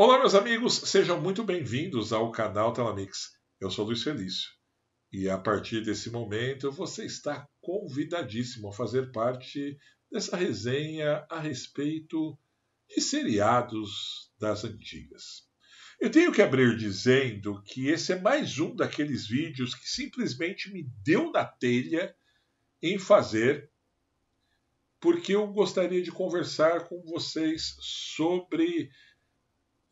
Olá, meus amigos, sejam muito bem-vindos ao canal Telamix. Eu sou Luiz Felício e a partir desse momento você está convidadíssimo a fazer parte dessa resenha a respeito de seriados das antigas. Eu tenho que abrir dizendo que esse é mais um daqueles vídeos que simplesmente me deu na telha em fazer, porque eu gostaria de conversar com vocês sobre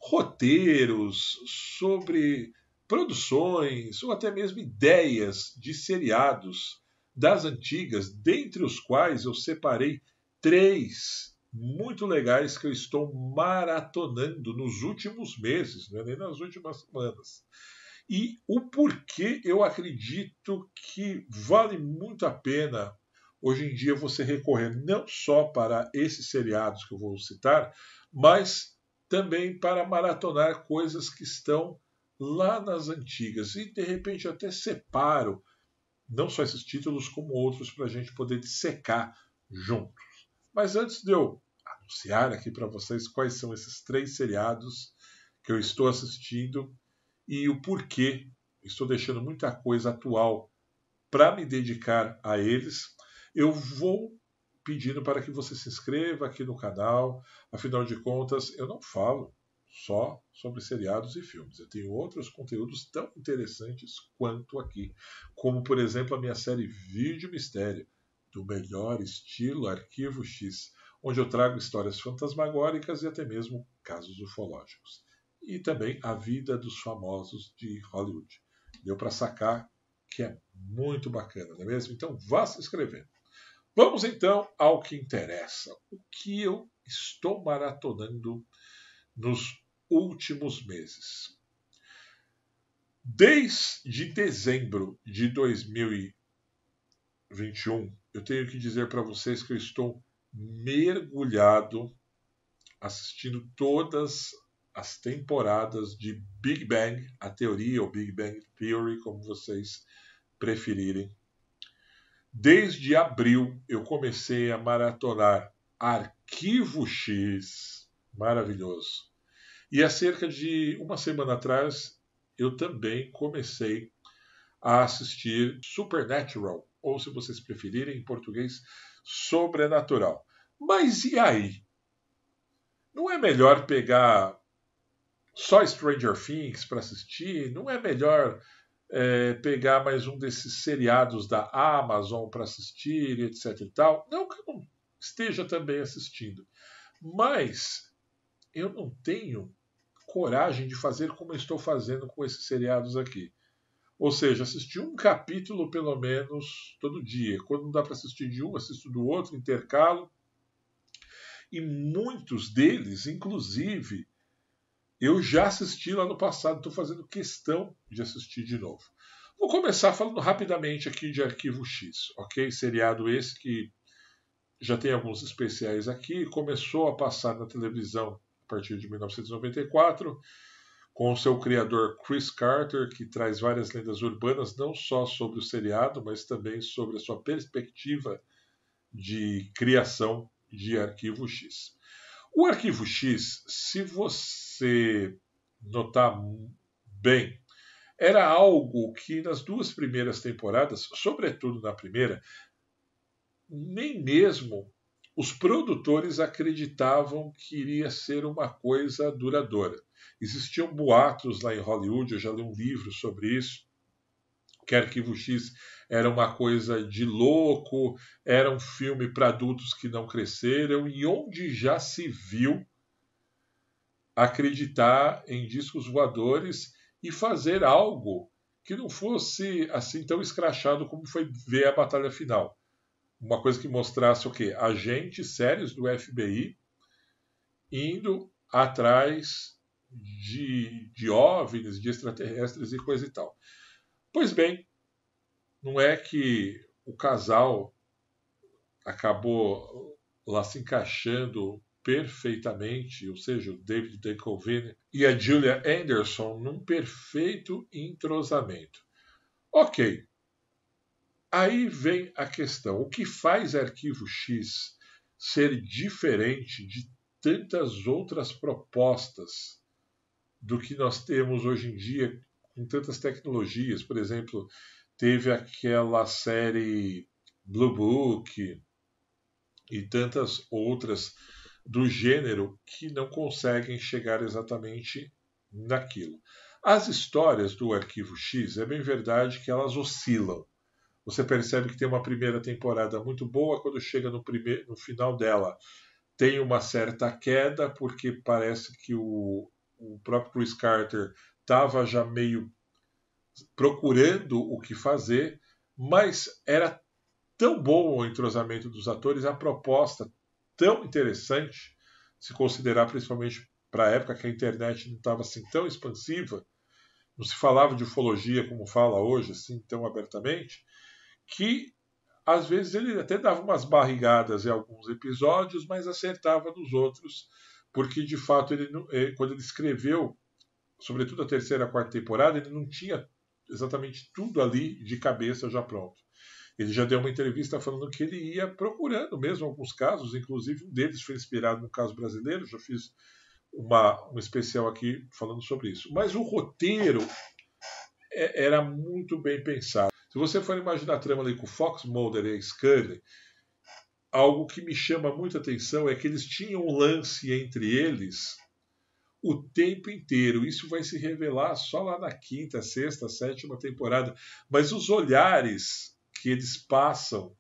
roteiros, sobre produções ou até mesmo ideias de seriados das antigas, dentre os quais eu separei três muito legais que eu estou maratonando nos últimos meses, né? nem nas últimas semanas. E o porquê eu acredito que vale muito a pena hoje em dia você recorrer não só para esses seriados que eu vou citar, mas também para maratonar coisas que estão lá nas antigas. E de repente eu até separo não só esses títulos, como outros, para a gente poder dissecar juntos. Mas antes de eu anunciar aqui para vocês quais são esses três seriados que eu estou assistindo e o porquê, estou deixando muita coisa atual para me dedicar a eles, eu vou pedindo para que você se inscreva aqui no canal. Afinal de contas, eu não falo só sobre seriados e filmes. Eu tenho outros conteúdos tão interessantes quanto aqui, como por exemplo a minha série Vídeo Mistério, do melhor estilo Arquivo X, onde eu trago histórias fantasmagóricas e até mesmo casos ufológicos. E também a vida dos famosos de Hollywood. Deu para sacar que é muito bacana, não é mesmo? Então vá se inscrevendo. Vamos então ao que interessa. O que eu estou maratonando nos últimos meses? Desde dezembro de 2021, eu tenho que dizer para vocês que eu estou mergulhado assistindo todas as temporadas de Big Bang, a teoria ou Big Bang Theory, como vocês preferirem Desde abril eu comecei a maratonar Arquivo X, maravilhoso. E há cerca de uma semana atrás eu também comecei a assistir Supernatural, ou se vocês preferirem em português, Sobrenatural. Mas e aí? Não é melhor pegar só Stranger Things para assistir? Não é melhor é, pegar mais um desses seriados da Amazon para assistir, etc. E tal. Não que eu não esteja também assistindo, mas eu não tenho coragem de fazer como estou fazendo com esses seriados aqui. Ou seja, assistir um capítulo pelo menos todo dia. Quando não dá para assistir de um, assisto do outro, intercalo. E muitos deles, inclusive, eu já assisti lá no passado, estou fazendo questão de assistir de novo. Vou começar falando rapidamente aqui de Arquivo X, ok? Seriado esse que já tem alguns especiais aqui, começou a passar na televisão a partir de 1994, com o seu criador Chris Carter, que traz várias lendas urbanas, não só sobre o seriado, mas também sobre a sua perspectiva de criação de Arquivo X. O arquivo X, se você notar bem, era algo que nas duas primeiras temporadas, sobretudo na primeira, nem mesmo os produtores acreditavam que iria ser uma coisa duradoura. Existiam boatos lá em Hollywood, eu já li um livro sobre isso, que Arquivo X era uma coisa de louco, era um filme para adultos que não cresceram, e onde já se viu acreditar em discos voadores e fazer algo que não fosse assim tão escrachado como foi ver a batalha final. Uma coisa que mostrasse o quê? Agentes sérios do FBI indo atrás de, de OVNIs, de extraterrestres e coisa e tal. Pois bem, não é que o casal acabou lá se encaixando perfeitamente, ou seja, o David Duchovny e a Julia Anderson num perfeito entrosamento. Ok, aí vem a questão: o que faz Arquivo X ser diferente de tantas outras propostas do que nós temos hoje em dia em tantas tecnologias. Por exemplo, teve aquela série Blue Book e tantas outras do gênero que não conseguem chegar exatamente naquilo. As histórias do Arquivo X, é bem verdade que elas oscilam. Você percebe que tem uma primeira temporada muito boa, quando chega no, primeiro, no final dela tem uma certa queda, porque parece que o, o próprio Chris Carter estava já meio procurando o que fazer, mas era tão bom o entrosamento dos atores, a proposta tão interessante, se considerar principalmente para a época que a internet não estava assim tão expansiva, não se falava de ufologia como fala hoje, assim tão abertamente, que às vezes ele até dava umas barrigadas em alguns episódios, mas acertava nos outros, porque de fato ele eh, quando ele escreveu sobretudo a terceira e a quarta temporada, ele não tinha exatamente tudo ali de cabeça já pronto. Ele já deu uma entrevista falando que ele ia procurando mesmo alguns casos, inclusive um deles foi inspirado no caso brasileiro, já fiz uma, um especial aqui falando sobre isso. Mas o roteiro é, era muito bem pensado. Se você for imaginar a trama ali com Fox, Mulder e a Scully, algo que me chama muita atenção é que eles tinham um lance entre eles o tempo inteiro. Isso vai se revelar só lá na quinta, sexta, sétima temporada. Mas os olhares que eles passam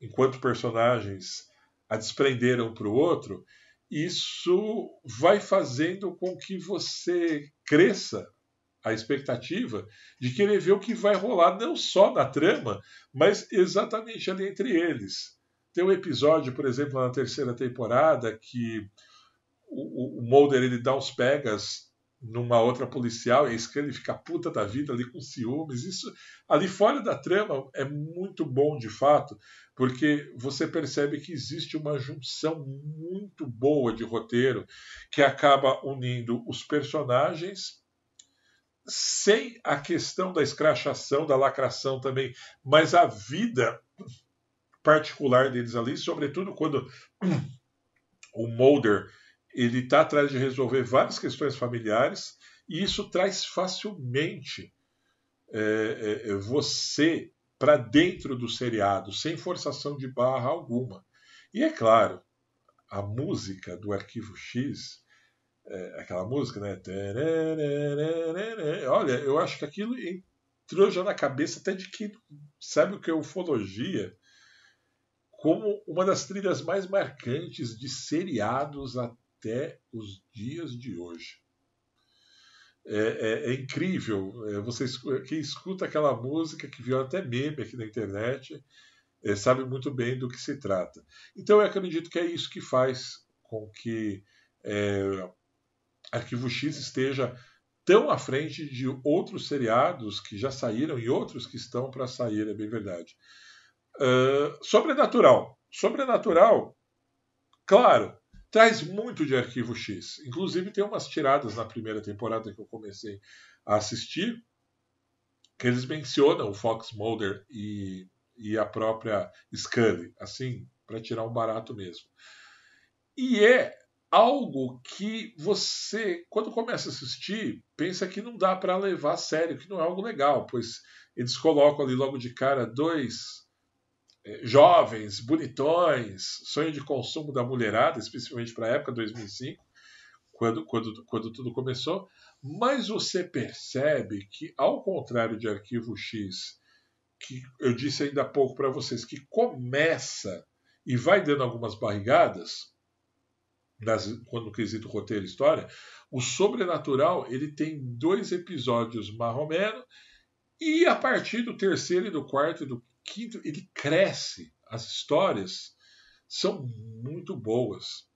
enquanto personagens a desprenderam um para o outro, isso vai fazendo com que você cresça a expectativa de querer ver o que vai rolar não só na trama, mas exatamente ali entre eles. Tem um episódio, por exemplo, na terceira temporada que o, o Mulder ele dá uns pegas numa outra policial e a ele fica puta da vida ali com ciúmes. Isso ali fora da trama é muito bom de fato, porque você percebe que existe uma junção muito boa de roteiro que acaba unindo os personagens sem a questão da escrachação, da lacração também, mas a vida particular deles ali, sobretudo quando o Mulder ele está atrás de resolver várias questões familiares e isso traz facilmente é, é, é você para dentro do seriado, sem forçação de barra alguma. E é claro, a música do Arquivo X, é, aquela música, né? Olha, eu acho que aquilo entrou já na cabeça até de quem sabe o que é ufologia, como uma das trilhas mais marcantes de seriados até os dias de hoje. É, é, é incrível, é, você, quem escuta aquela música que viu até meme aqui na internet é, sabe muito bem do que se trata. Então eu acredito que é isso que faz com que é, Arquivo X esteja tão à frente de outros seriados que já saíram e outros que estão para sair, é bem verdade. Uh, sobrenatural. Sobrenatural, claro, traz muito de Arquivo X. Inclusive, tem umas tiradas na primeira temporada que eu comecei a assistir, que eles mencionam o Fox Mulder e, e a própria Scully, assim, para tirar um barato mesmo. E é algo que você, quando começa a assistir, pensa que não dá para levar a sério, que não é algo legal, pois eles colocam ali logo de cara dois eh, jovens, bonitões, sonho de consumo da mulherada, especialmente para a época 2005, quando, quando, quando tudo começou. Mas você percebe que, ao contrário de Arquivo X, que eu disse ainda há pouco para vocês, que começa e vai dando algumas barrigadas, nas, quando o quesito roteiro história, o Sobrenatural ele tem dois episódios marromeno e a partir do terceiro e do quarto e do Quinto, ele cresce, as histórias são muito boas.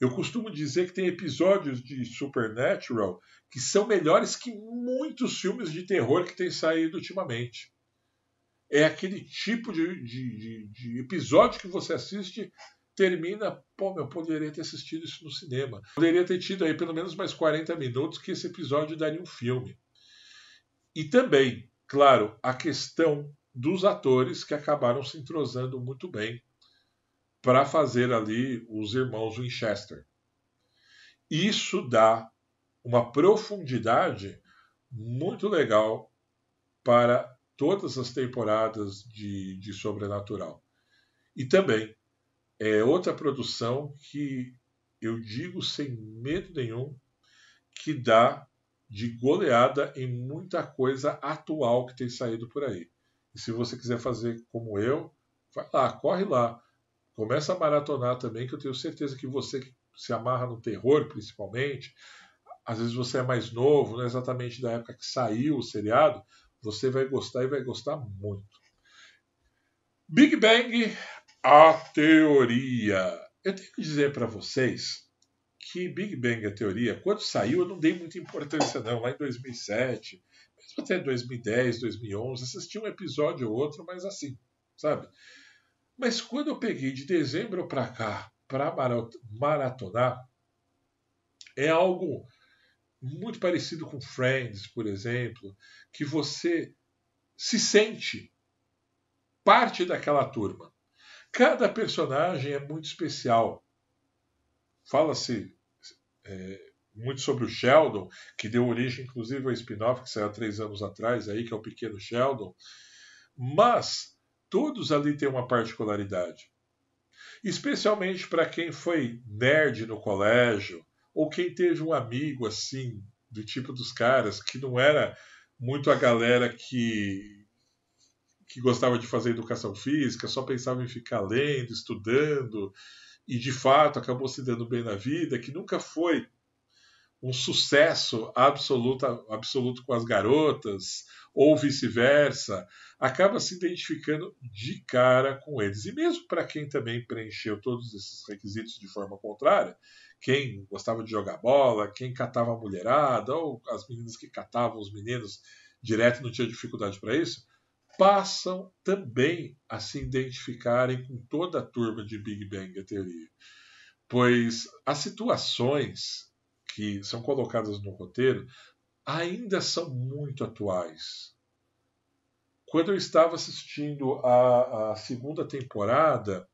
Eu costumo dizer que tem episódios de Supernatural que são melhores que muitos filmes de terror que têm saído ultimamente. É aquele tipo de, de, de episódio que você assiste, termina, pô, eu poderia ter assistido isso no cinema. Poderia ter tido aí pelo menos mais 40 minutos que esse episódio daria um filme. E também, claro, a questão dos atores que acabaram se entrosando muito bem para fazer ali os irmãos Winchester. Isso dá uma profundidade muito legal para todas as temporadas de, de Sobrenatural. E também é outra produção que eu digo sem medo nenhum que dá de goleada em muita coisa atual que tem saído por aí. E se você quiser fazer como eu, vai lá, corre lá. Começa a maratonar também, que eu tenho certeza que você que se amarra no terror, principalmente, às vezes você é mais novo, não é exatamente da época que saiu o seriado, você vai gostar e vai gostar muito. Big Bang, a teoria. Eu tenho que dizer para vocês que Big Bang, a teoria, quando saiu, eu não dei muita importância, não, lá em 2007, até 2010, 2011, assisti um episódio ou outro, mas assim, sabe? Mas quando eu peguei de dezembro para cá para maratonar, é algo muito parecido com Friends, por exemplo, que você se sente parte daquela turma. Cada personagem é muito especial. Fala-se é, muito sobre o Sheldon, que deu origem inclusive ao spin-off que saiu há três anos atrás, aí, que é o Pequeno Sheldon. Mas todos ali têm uma particularidade. Especialmente para quem foi nerd no colégio, ou quem teve um amigo assim, do tipo dos caras, que não era muito a galera que, que gostava de fazer educação física, só pensava em ficar lendo, estudando, e de fato acabou se dando bem na vida, que nunca foi um sucesso absoluto, absoluto com as garotas, ou vice-versa, acaba se identificando de cara com eles. E mesmo para quem também preencheu todos esses requisitos de forma contrária, quem gostava de jogar bola, quem catava a mulherada, ou as meninas que catavam os meninos direto não tinha dificuldade para isso, passam também a se identificarem com toda a turma de Big Bang teoria. Pois as situações que são colocadas no roteiro ainda são muito atuais. Quando eu estava assistindo a, a segunda temporada,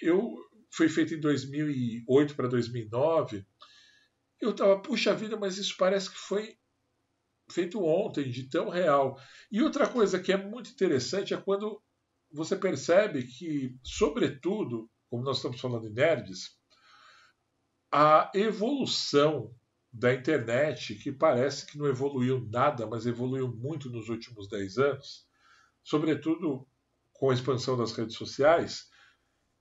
eu foi feita em 2008 para 2009, eu estava, puxa vida, mas isso parece que foi feito ontem, de tão real. E outra coisa que é muito interessante é quando você percebe que, sobretudo, como nós estamos falando em nerds, a evolução da internet, que parece que não evoluiu nada, mas evoluiu muito nos últimos 10 anos, sobretudo com a expansão das redes sociais,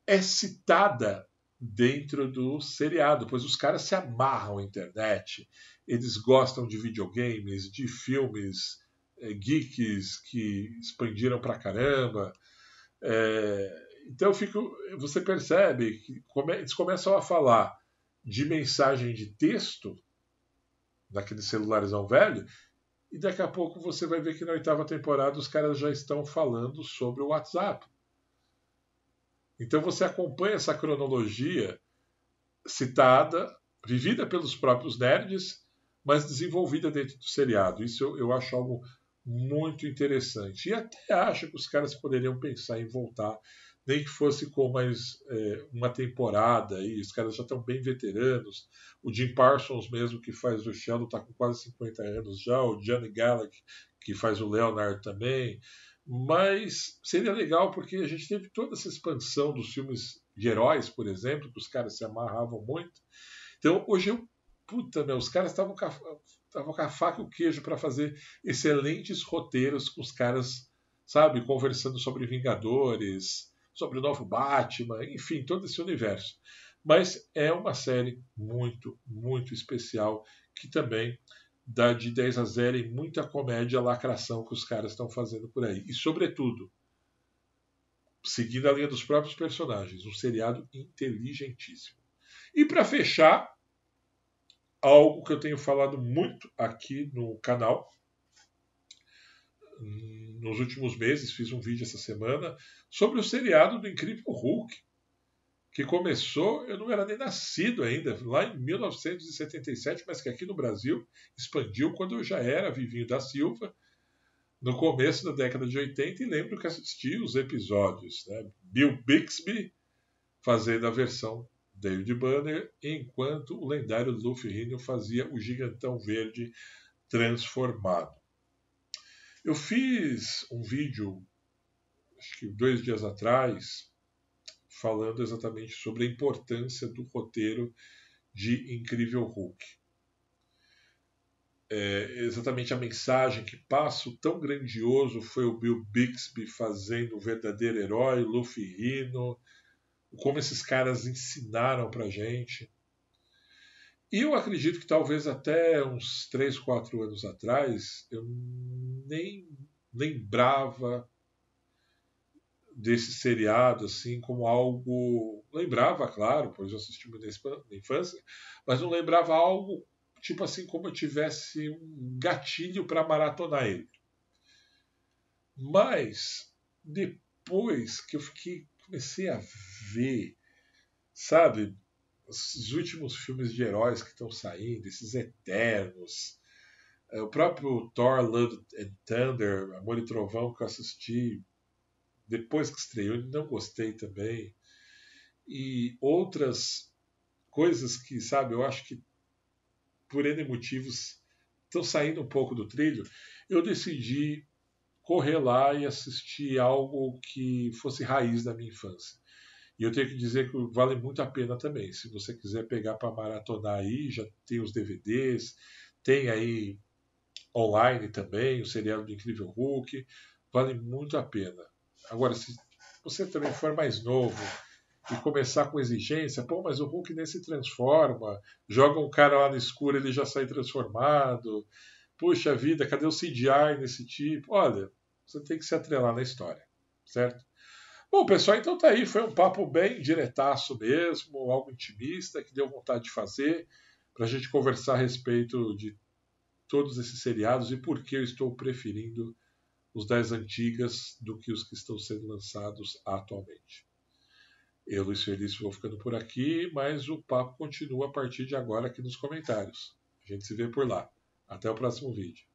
é citada dentro do seriado, pois os caras se amarram à internet, eles gostam de videogames, de filmes é, geeks que expandiram pra caramba. É, então fico, você percebe que come, eles começam a falar de mensagem de texto, daquele celularzão velho, e daqui a pouco você vai ver que na oitava temporada os caras já estão falando sobre o WhatsApp. Então você acompanha essa cronologia citada, vivida pelos próprios nerds, mas desenvolvida dentro do seriado. Isso eu, eu acho algo muito interessante. E até acho que os caras poderiam pensar em voltar nem que fosse com mais é, uma temporada aí, os caras já estão bem veteranos. O Jim Parsons mesmo que faz o Sheldon está com quase 50 anos já, o Johnny Gallagher que faz o Leonard também. Mas seria legal porque a gente teve toda essa expansão dos filmes de heróis, por exemplo, que os caras se amarravam muito. Então hoje eu puta, meu, os caras estavam com, com a faca e o queijo para fazer excelentes roteiros com os caras, sabe, conversando sobre Vingadores, sobre o novo Batman, enfim, todo esse universo. Mas é uma série muito, muito especial que também dá de 10 a 0 em muita comédia, lacração que os caras estão fazendo por aí. E, sobretudo, seguindo a linha dos próprios personagens, um seriado inteligentíssimo. E para fechar, algo que eu tenho falado muito aqui no canal, nos últimos meses, fiz um vídeo essa semana sobre o seriado do Incrível Hulk, que começou, eu não era nem nascido ainda, lá em 1977, mas que aqui no Brasil expandiu quando eu já era Vivinho da Silva, no começo da década de 80, e lembro que assisti os episódios. Né? Bill Bixby fazendo a versão David Banner, enquanto o lendário Luffy Rino fazia o gigantão verde transformado. Eu fiz um vídeo, acho que dois dias atrás, falando exatamente sobre a importância do roteiro de Incrível Hulk. É, exatamente a mensagem que passa, o tão grandioso foi o Bill Bixby fazendo o verdadeiro herói, Luffy Hino, como esses caras ensinaram pra gente. E eu acredito que talvez até uns 3, 4 anos atrás eu nem lembrava desse seriado assim como algo. Lembrava, claro, pois eu assisti muito na infância, mas não lembrava algo tipo assim como eu tivesse um gatilho para maratonar ele. Mas depois que eu fiquei comecei a ver, sabe, os últimos filmes de heróis que estão saindo, esses eternos. Eh, o próprio Thor, Love and Thunder, Amor e Trovão, que eu assisti depois que estreou, não gostei também. E outras coisas que, sabe, eu acho que por N motivos estão saindo um pouco do trilho. Eu decidi correr lá e assistir algo que fosse raiz da minha infância. E eu tenho que dizer que vale muito a pena também. Se você quiser pegar para maratonar aí, já tem os DVDs, tem aí online também, o seriado do Incrível Hulk. Vale muito a pena. Agora, se você também for mais novo e começar com exigência, pô, mas o Hulk nem se transforma, joga um cara lá no escuro, ele já sai transformado. Puxa vida, cadê o CGI nesse tipo? Olha, você tem que se atrelar na história, certo? Bom, pessoal, então tá aí. Foi um papo bem diretaço mesmo, algo intimista, que deu vontade de fazer, para a gente conversar a respeito de todos esses seriados e por que eu estou preferindo os 10 antigas do que os que estão sendo lançados atualmente. Eu, Luiz Felício, vou ficando por aqui, mas o papo continua a partir de agora aqui nos comentários. A gente se vê por lá. Até o próximo vídeo.